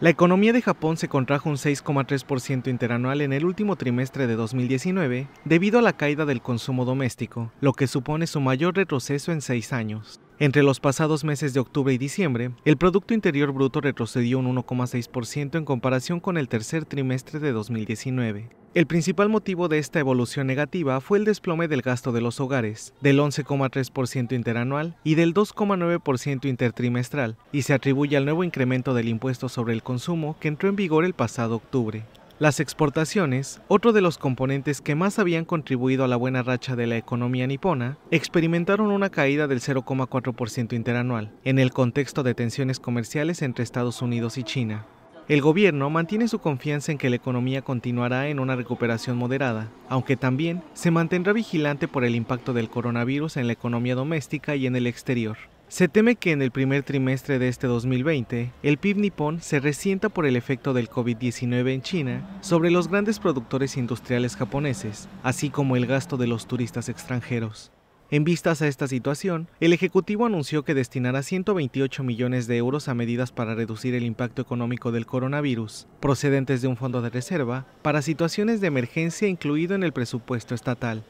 La economía de Japón se contrajo un 6,3% interanual en el último trimestre de 2019 debido a la caída del consumo doméstico, lo que supone su mayor retroceso en seis años. Entre los pasados meses de octubre y diciembre, el Producto Interior Bruto retrocedió un 1,6% en comparación con el tercer trimestre de 2019. El principal motivo de esta evolución negativa fue el desplome del gasto de los hogares, del 11,3% interanual y del 2,9% intertrimestral, y se atribuye al nuevo incremento del impuesto sobre el consumo que entró en vigor el pasado octubre. Las exportaciones, otro de los componentes que más habían contribuido a la buena racha de la economía nipona, experimentaron una caída del 0,4% interanual, en el contexto de tensiones comerciales entre Estados Unidos y China. El gobierno mantiene su confianza en que la economía continuará en una recuperación moderada, aunque también se mantendrá vigilante por el impacto del coronavirus en la economía doméstica y en el exterior. Se teme que en el primer trimestre de este 2020, el PIB nipón se resienta por el efecto del COVID-19 en China sobre los grandes productores industriales japoneses, así como el gasto de los turistas extranjeros. En vistas a esta situación, el Ejecutivo anunció que destinará 128 millones de euros a medidas para reducir el impacto económico del coronavirus, procedentes de un fondo de reserva, para situaciones de emergencia incluido en el presupuesto estatal.